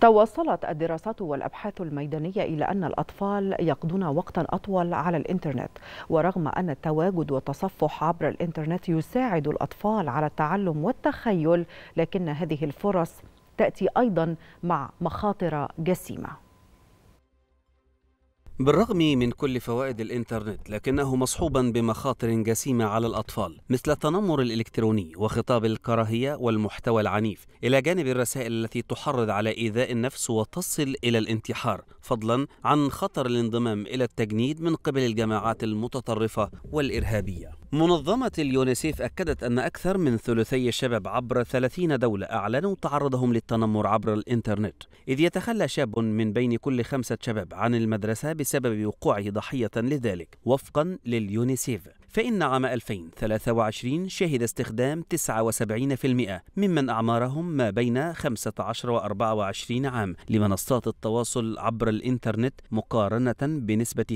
توصلت الدراسات والأبحاث الميدانية إلى أن الأطفال يقضون وقتا أطول على الإنترنت ورغم أن التواجد والتصفح عبر الإنترنت يساعد الأطفال على التعلم والتخيل لكن هذه الفرص تأتي أيضا مع مخاطر جسيمة بالرغم من كل فوائد الإنترنت لكنه مصحوبا بمخاطر جسيمة على الأطفال مثل التنمر الإلكتروني وخطاب الكراهية والمحتوى العنيف إلى جانب الرسائل التي تحرض على إيذاء النفس وتصل إلى الانتحار فضلا عن خطر الانضمام إلى التجنيد من قبل الجماعات المتطرفة والإرهابية منظمة اليونيسيف أكدت أن أكثر من ثلثي الشباب عبر 30 دولة أعلنوا تعرضهم للتنمر عبر الإنترنت إذ يتخلى شاب من بين كل خمسة شباب عن المدرسة بسبب بسبب وقوعه ضحية لذلك وفقا لليونيسيف فإن عام 2023 شهد استخدام 79% ممن أعمارهم ما بين 15 و 24 عام لمنصات التواصل عبر الإنترنت مقارنة بنسبة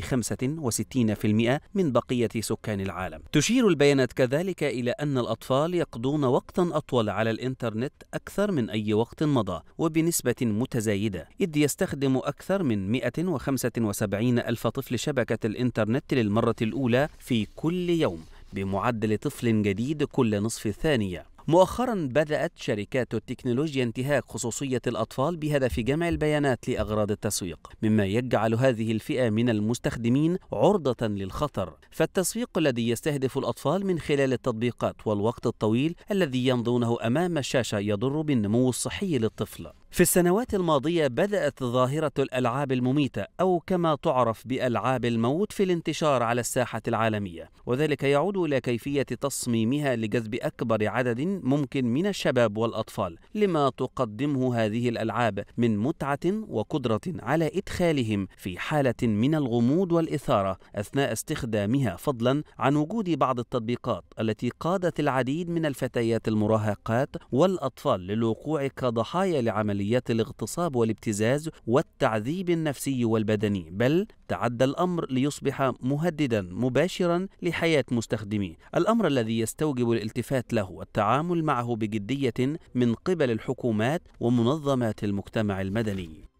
65% من بقية سكان العالم. تشير البيانات كذلك إلى أن الأطفال يقضون وقتا أطول على الإنترنت أكثر من أي وقت مضى وبنسبة متزايدة إذ يستخدم أكثر من 175 ألف طفل شبكة الإنترنت للمرة الأولى في كل كل يوم بمعدل طفل جديد كل نصف ثانية مؤخرا بدأت شركات التكنولوجيا انتهاك خصوصية الأطفال بهدف جمع البيانات لأغراض التسويق مما يجعل هذه الفئة من المستخدمين عرضة للخطر فالتسويق الذي يستهدف الأطفال من خلال التطبيقات والوقت الطويل الذي يمضونه أمام الشاشة يضر بالنمو الصحي للطفل في السنوات الماضية بدأت ظاهرة الألعاب المميتة أو كما تعرف بألعاب الموت في الانتشار على الساحة العالمية، وذلك يعود إلى كيفية تصميمها لجذب أكبر عدد ممكن من الشباب والأطفال، لما تقدمه هذه الألعاب من متعة وقدرة على إدخالهم في حالة من الغموض والإثارة أثناء استخدامها فضلاً عن وجود بعض التطبيقات التي قادت العديد من الفتيات المراهقات والأطفال للوقوع كضحايا لعمل عمليات الاغتصاب والابتزاز والتعذيب النفسي والبدني بل تعدى الأمر ليصبح مهددا مباشرا لحياة مستخدميه الأمر الذي يستوجب الالتفات له والتعامل معه بجدية من قبل الحكومات ومنظمات المجتمع المدني